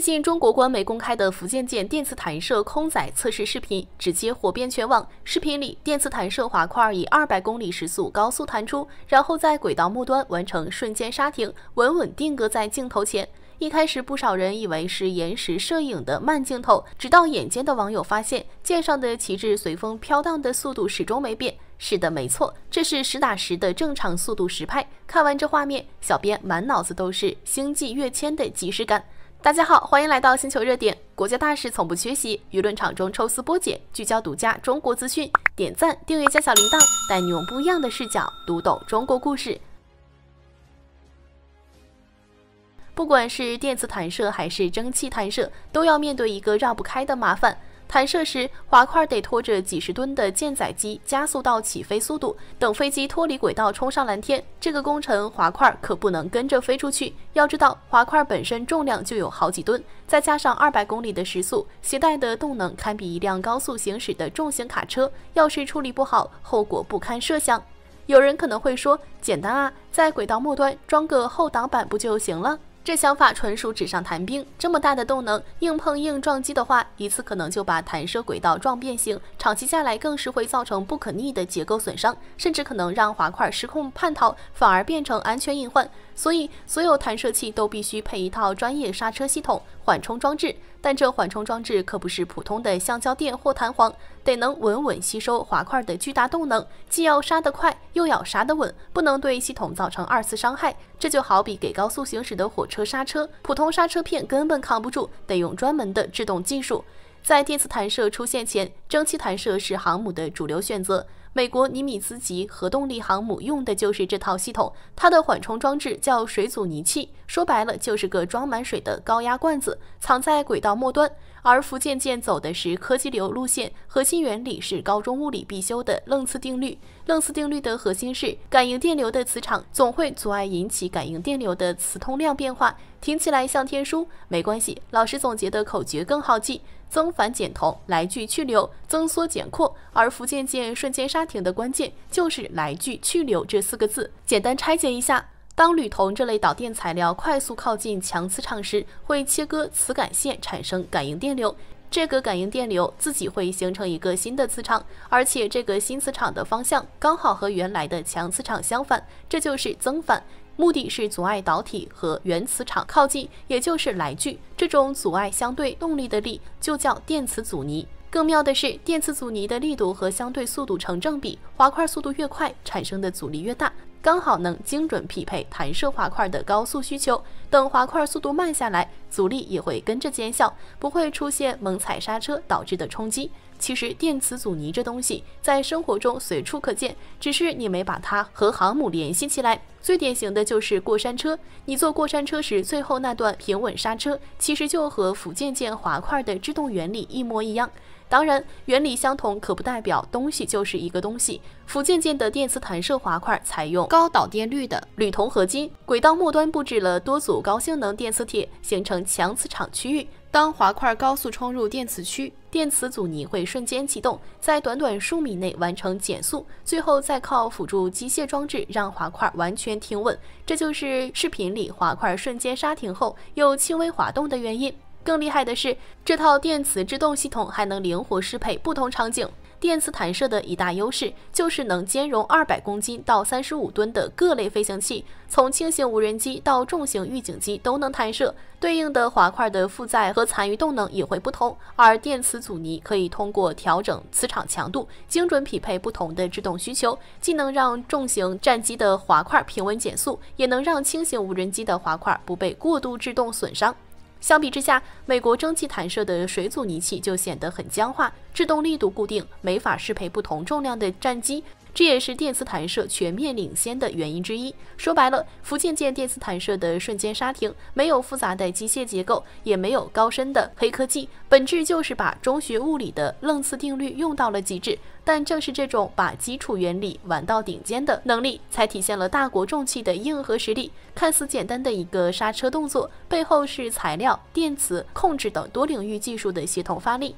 最近，中国官媒公开的福建舰电磁弹射空载测试视频直接火遍全网。视频里，电磁弹射滑块以二百公里时速高速弹出，然后在轨道末端完成瞬间刹停，稳稳定格在镜头前。一开始，不少人以为是延时摄影的慢镜头，直到眼尖的网友发现，舰上的旗帜随风飘荡的速度始终没变。是的，没错，这是实打实的正常速度实拍。看完这画面，小编满脑子都是星际跃迁的即视感。大家好，欢迎来到星球热点，国家大事从不缺席，舆论场中抽丝剥茧，聚焦独家中国资讯，点赞、订阅加小铃铛，带你用不一样的视角读懂中国故事。不管是电磁弹射还是蒸汽弹射，都要面对一个绕不开的麻烦。弹射时，滑块得拖着几十吨的舰载机加速到起飞速度，等飞机脱离轨道冲上蓝天。这个工程滑块可不能跟着飞出去。要知道，滑块本身重量就有好几吨，再加上二百公里的时速，携带的动能堪比一辆高速行驶的重型卡车。要是处理不好，后果不堪设想。有人可能会说：“简单啊，在轨道末端装个后挡板不就行了？”这想法纯属纸上谈兵。这么大的动能，硬碰硬撞击的话，一次可能就把弹射轨道撞变形；长期下来，更是会造成不可逆的结构损伤，甚至可能让滑块失控叛逃，反而变成安全隐患。所以，所有弹射器都必须配一套专业刹车系统、缓冲装置。但这缓冲装置可不是普通的橡胶垫或弹簧，得能稳稳吸收滑块的巨大动能，既要刹得快，又要刹得稳，不能对系统造成二次伤害。这就好比给高速行驶的火车刹车，普通刹车片根本扛不住，得用专门的制动技术。在电磁弹射出现前，蒸汽弹射是航母的主流选择。美国尼米兹级核动力航母用的就是这套系统，它的缓冲装置叫水阻尼器，说白了就是个装满水的高压罐子，藏在轨道末端。而福建舰走的是科技流路线，核心原理是高中物理必修的楞次定律。楞次定律的核心是感应电流的磁场总会阻碍引起感应电流的磁通量变化。听起来像天书？没关系，老师总结的口诀更好记：增反减同，来去去留，增缩减扩。而福建舰瞬间刹停的关键就是“来去去留”这四个字。简单拆解一下。当铝铜这类导电材料快速靠近强磁场时，会切割磁感线产生感应电流。这个感应电流自己会形成一个新的磁场，而且这个新磁场的方向刚好和原来的强磁场相反，这就是增反。目的是阻碍导体和原磁场靠近，也就是来拒。这种阻碍相对动力的力就叫电磁阻尼。更妙的是，电磁阻尼的力度和相对速度成正比，滑块速度越快，产生的阻力越大。刚好能精准匹配弹射滑块的高速需求，等滑块速度慢下来。阻力也会跟着减小，不会出现猛踩刹车导致的冲击。其实电磁阻尼这东西在生活中随处可见，只是你没把它和航母联系起来。最典型的就是过山车，你坐过山车时最后那段平稳刹车，其实就和福建舰滑块的制动原理一模一样。当然，原理相同可不代表东西就是一个东西。福建舰的电磁弹射滑块采用高导电率的铝铜合金，轨道末端布置了多组高性能电磁铁，形成。强磁场区域，当滑块高速冲入电磁区，电磁阻尼会瞬间启动，在短短数米内完成减速，最后再靠辅助机械装置让滑块完全停稳。这就是视频里滑块瞬间刹停后又轻微滑动的原因。更厉害的是，这套电磁制动系统还能灵活适配不同场景。电磁弹射的一大优势就是能兼容二百公斤到三十五吨的各类飞行器，从轻型无人机到重型预警机都能弹射，对应的滑块的负载和残余动能也会不同，而电磁阻尼可以通过调整磁场强度，精准匹配不同的制动需求，既能让重型战机的滑块平稳减速，也能让轻型无人机的滑块不被过度制动损伤。相比之下，美国蒸汽弹射的水阻尼器就显得很僵化，制动力度固定，没法适配不同重量的战机。这也是电磁弹射全面领先的原因之一。说白了，福建舰电磁弹射的瞬间刹停，没有复杂的机械结构，也没有高深的黑科技，本质就是把中学物理的楞次定律用到了极致。但正是这种把基础原理玩到顶尖的能力，才体现了大国重器的硬核实力。看似简单的一个刹车动作，背后是材料、电磁控制等多领域技术的协同发力。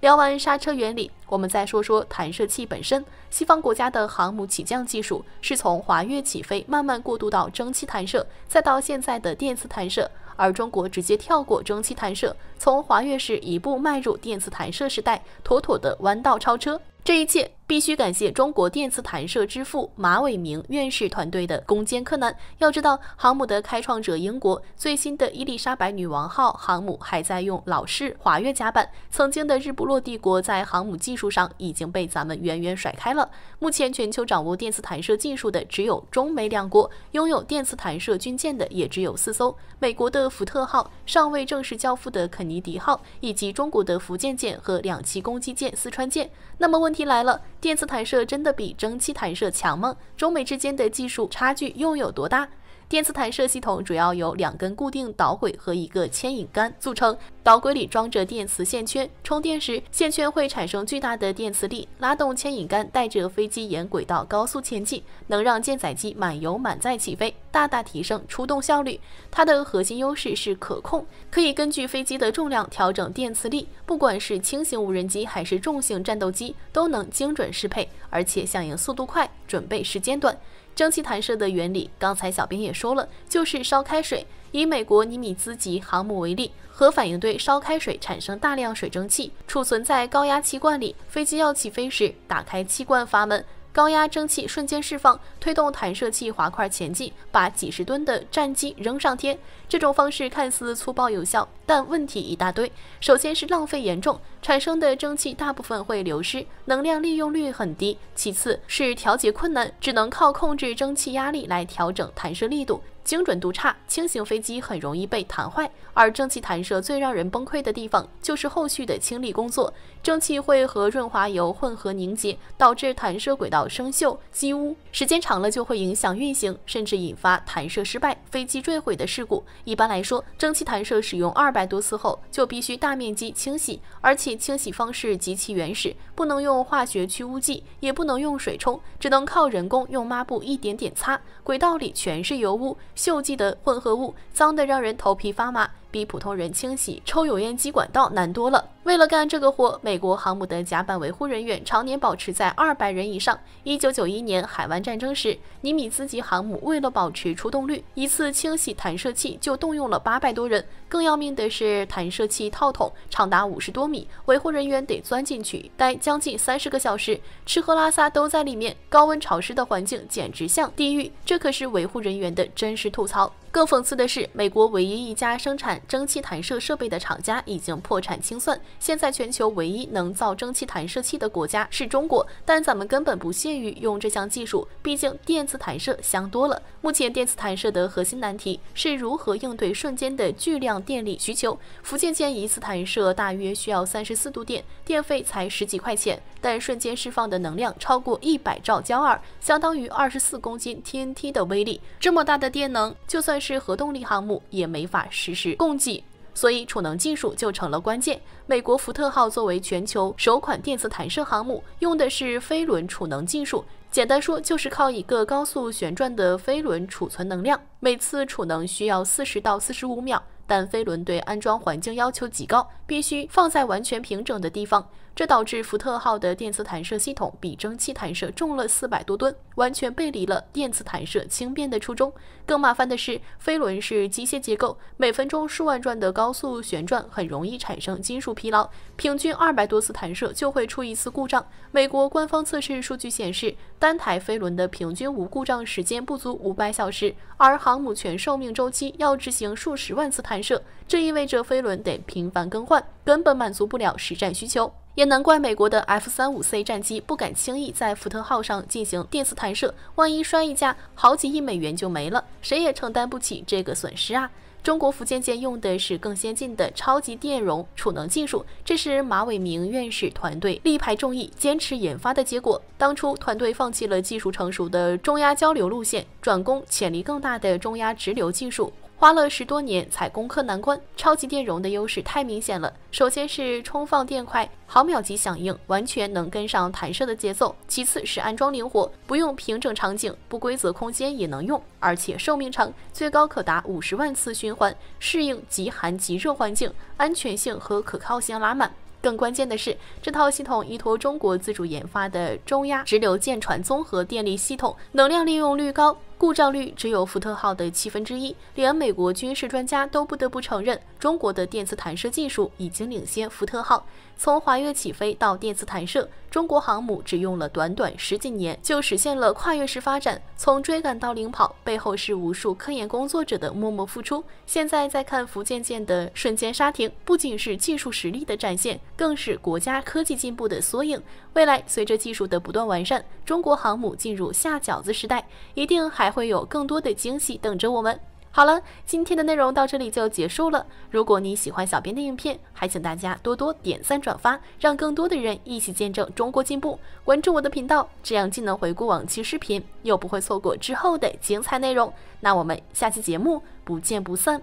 聊完刹车原理，我们再说说弹射器本身。西方国家的航母起降技术是从滑跃起飞，慢慢过渡到蒸汽弹射，再到现在的电磁弹射。而中国直接跳过蒸汽弹射，从滑跃式一步迈入电磁弹射时代，妥妥的弯道超车。这一切必须感谢中国电磁弹射之父马伟明院士团队的攻坚克难。要知道，航母的开创者英国最新的伊丽莎白女王号航母还在用老式滑跃甲板，曾经的日不落帝国在航母技术上已经被咱们远远甩开了。目前，全球掌握电磁弹射技术的只有中美两国，拥有电磁弹射军舰的也只有四艘：美国的福特号、尚未正式交付的肯尼迪号，以及中国的福建舰和两栖攻击舰四川舰。那么问。问题来了：电磁弹射真的比蒸汽弹射强吗？中美之间的技术差距又有多大？电磁弹射系统主要由两根固定导轨和一个牵引杆组成，导轨里装着电磁线圈，充电时线圈会产生巨大的电磁力，拉动牵引杆带着飞机沿轨道高速前进，能让舰载机满油满载起飞，大大提升出动效率。它的核心优势是可控，可以根据飞机的重量调整电磁力，不管是轻型无人机还是重型战斗机，都能精准适配，而且响应速度快，准备时间短。蒸汽弹射的原理，刚才小编也说了，就是烧开水。以美国尼米兹级航母为例，核反应堆烧开水产生大量水蒸气，储存在高压气罐里。飞机要起飞时，打开气罐阀门，高压蒸汽瞬间释放，推动弹射器滑块前进，把几十吨的战机扔上天。这种方式看似粗暴有效。但问题一大堆，首先是浪费严重，产生的蒸汽大部分会流失，能量利用率很低；其次是调节困难，只能靠控制蒸汽压力来调整弹射力度，精准度差，轻型飞机很容易被弹坏。而蒸汽弹射最让人崩溃的地方就是后续的清理工作，蒸汽会和润滑油混合凝结，导致弹射轨道生锈积污，时间长了就会影响运行，甚至引发弹射失败、飞机坠毁的事故。一般来说，蒸汽弹射使用二百。百多次后就必须大面积清洗，而且清洗方式极其原始，不能用化学去污剂，也不能用水冲，只能靠人工用抹布一点点擦。轨道里全是油污、锈迹的混合物，脏得让人头皮发麻，比普通人清洗抽油烟机管道难多了。为了干这个活，美国航母的甲板维护人员常年保持在二百人以上。一九九一年海湾战争时，尼米兹级航母为了保持出动率，一次清洗弹射器就动用了八百多人。更要命的是，弹射器套筒长达五十多米，维护人员得钻进去待将近三十个小时，吃喝拉撒都在里面，高温潮湿的环境简直像地狱。这可是维护人员的真实吐槽。更讽刺的是，美国唯一一家生产蒸汽弹射设备的厂家已经破产清算。现在全球唯一能造蒸汽弹射器的国家是中国，但咱们根本不屑于用这项技术，毕竟电磁弹射香多了。目前电磁弹射的核心难题是如何应对瞬间的巨量电力需求。福建舰一次弹射大约需要三十四度电，电费才十几块钱，但瞬间释放的能量超过一百兆焦耳，相当于二十四公斤 TNT 的威力。这么大的电能，就算是核动力航母也没法实施供给。所以，储能技术就成了关键。美国福特号作为全球首款电磁弹射航母，用的是飞轮储能技术。简单说，就是靠一个高速旋转的飞轮储存能量，每次储能需要四十到四十五秒。但飞轮对安装环境要求极高。必须放在完全平整的地方，这导致福特号的电磁弹射系统比蒸汽弹射重了四百多吨，完全背离了电磁弹射轻便的初衷。更麻烦的是，飞轮是机械结构，每分钟数万转的高速旋转很容易产生金属疲劳，平均二百多次弹射就会出一次故障。美国官方测试数据显示，单台飞轮的平均无故障时间不足五百小时，而航母全寿命周期要执行数十万次弹射，这意味着飞轮得频繁更换。根本满足不了实战需求，也难怪美国的 F-35C 战机不敢轻易在福特号上进行电磁弹射，万一摔一架，好几亿美元就没了，谁也承担不起这个损失啊！中国福建舰用的是更先进的超级电容储能技术，这是马伟明院士团队力排众议、坚持研发的结果。当初团队放弃了技术成熟的中压交流路线，转攻潜力更大的中压直流技术。花了十多年才攻克难关，超级电容的优势太明显了。首先是充放电快，毫秒级响应，完全能跟上弹射的节奏；其次是安装灵活，不用平整场景，不规则空间也能用，而且寿命长，最高可达五十万次循环，适应极寒极热环境，安全性和可靠性拉满。更关键的是，这套系统依托中国自主研发的中压直流舰船综合电力系统，能量利用率高。故障率只有福特号的七分之一，连美国军事专家都不得不承认，中国的电磁弹射技术已经领先福特号。从滑跃起飞到电磁弹射，中国航母只用了短短十几年就实现了跨越式发展，从追赶到领跑，背后是无数科研工作者的默默付出。现在再看福建舰的瞬间刹停，不仅是技术实力的展现，更是国家科技进步的缩影。未来随着技术的不断完善，中国航母进入下饺子时代，一定还。还会有更多的惊喜等着我们。好了，今天的内容到这里就结束了。如果你喜欢小编的影片，还请大家多多点赞、转发，让更多的人一起见证中国进步。关注我的频道，这样既能回顾往期视频，又不会错过之后的精彩内容。那我们下期节目不见不散。